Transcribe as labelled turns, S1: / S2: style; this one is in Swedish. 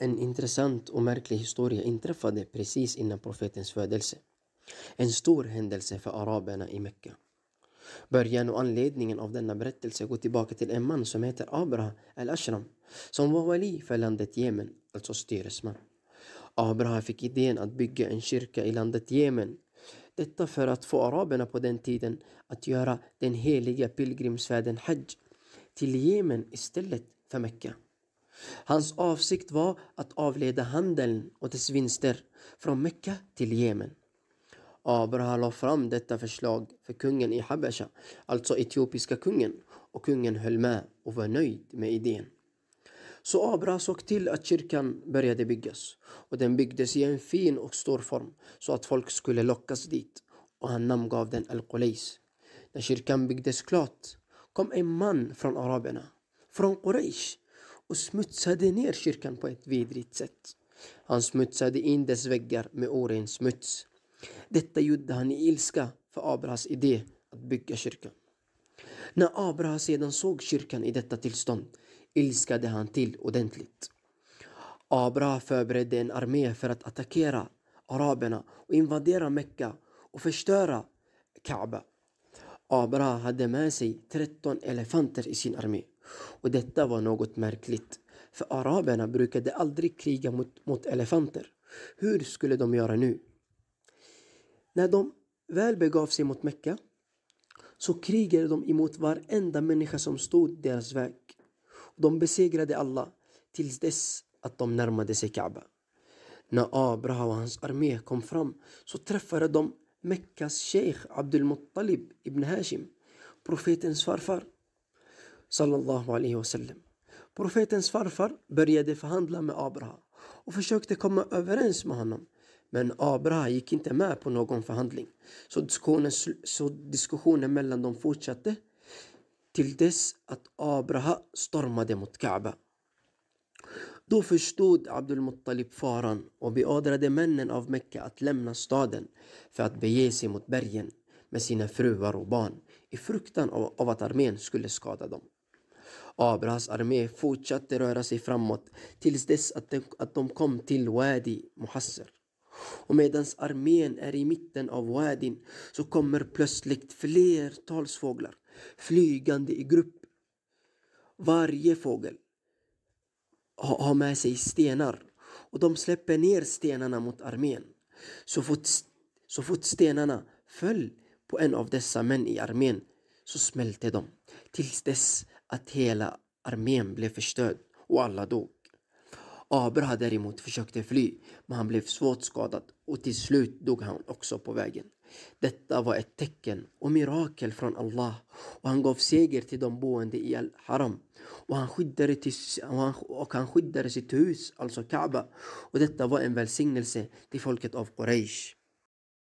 S1: En intressant och märklig historia inträffade precis innan profetens födelse. En stor händelse för araberna i Mekka. Början och anledningen av denna berättelse går tillbaka till en man som heter Abraha al-Ashram som var wali för landet Jemen, alltså styresman. Abraha fick idén att bygga en kyrka i landet Jemen. Detta för att få araberna på den tiden att göra den heliga pilgrimsfärden Hajj till Jemen istället för Mekka. Hans avsikt var att avleda handeln och dess vinster från Mekka till Jemen. Abraha la fram detta förslag för kungen i Habasha, alltså etiopiska kungen, och kungen höll med och var nöjd med idén. Så Abraha såg till att kyrkan började byggas och den byggdes i en fin och stor form så att folk skulle lockas dit och han namngav den Al-Qulais. När kyrkan byggdes klart kom en man från araberna, från Quraysh och smutsade ner kyrkan på ett vidrigt sätt. Han smutsade in dess väggar med oren smuts. Detta gjorde han i ilska för Abrahas idé att bygga kyrkan. När Abraham sedan såg kyrkan i detta tillstånd ilskade han till ordentligt. Abraham förberedde en armé för att attackera araberna och invadera Mekka och förstöra Kaaba. Abraham hade med sig 13 elefanter i sin armé. Och detta var något märkligt, för araberna brukade aldrig kriga mot, mot elefanter. Hur skulle de göra nu? När de väl begav sig mot Mekka så krigade de emot varenda människa som stod deras väg. De besegrade alla tills dess att de närmade sig Kaaba. När Abraha och hans armé kom fram så träffade de Mekkas sheikh Abdul Muttalib ibn Hashim, profetens farfar sallallahu alaihi wasallam. Profetens farfar började förhandla med Abraha och försökte komma överens med honom. Men Abraha gick inte med på någon förhandling. Så diskussionen, så diskussionen mellan dem fortsatte till dess att Abraha stormade mot Kaaba. Då förstod Abdul Muttalib faran och beordrade männen av Mekka att lämna staden för att bege sig mot bergen med sina fruar och barn i fruktan av att armén skulle skada dem. Abrahas armé fortsatte röra sig framåt tills dess att de, att de kom till Wadi Muhassir. Och medan armén är i mitten av wadin så kommer plötsligt flertals fåglar flygande i grupp. Varje fågel har med sig stenar och de släpper ner stenarna mot armén. Så fort, så fort stenarna föll på en av dessa män i armén så smälte de tills dess att hela armén blev förstörd och alla dog. Abra däremot försökte fly, men han blev svårt skadad och till slut dog han också på vägen. Detta var ett tecken och mirakel från Allah och han gav seger till de boende i Al-Haram och han, skyddade och han skyddade sitt hus, alltså Kaaba och detta var en välsignelse till folket av Quraysh.